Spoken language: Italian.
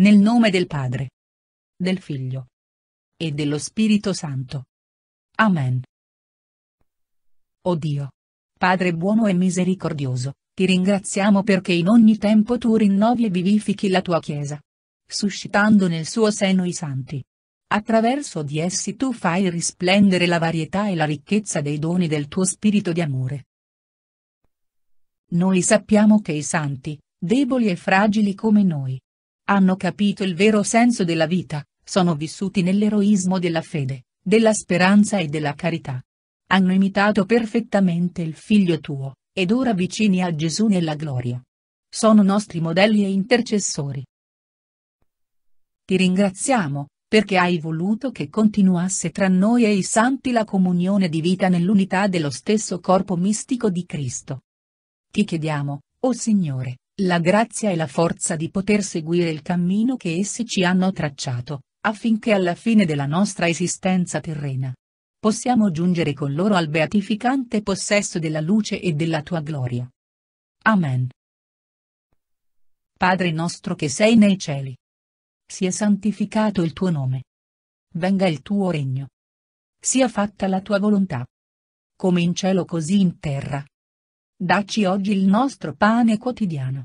Nel nome del Padre. Del Figlio. E dello Spirito Santo. Amen. O oh Dio. Padre buono e misericordioso, ti ringraziamo perché in ogni tempo tu rinnovi e vivifichi la tua Chiesa. Suscitando nel suo seno i santi. Attraverso di essi tu fai risplendere la varietà e la ricchezza dei doni del tuo spirito di amore. Noi sappiamo che i santi, deboli e fragili come noi, hanno capito il vero senso della vita, sono vissuti nell'eroismo della fede, della speranza e della carità. Hanno imitato perfettamente il Figlio tuo, ed ora vicini a Gesù nella gloria. Sono nostri modelli e intercessori. Ti ringraziamo, perché hai voluto che continuasse tra noi e i santi la comunione di vita nell'unità dello stesso corpo mistico di Cristo. Ti chiediamo, o oh Signore, la grazia e la forza di poter seguire il cammino che essi ci hanno tracciato, affinché alla fine della nostra esistenza terrena possiamo giungere con loro al beatificante possesso della luce e della tua gloria. Amen. Padre nostro che sei nei cieli. Sia santificato il tuo nome. Venga il tuo regno. Sia fatta la tua volontà. Come in cielo così in terra. Dacci oggi il nostro pane quotidiano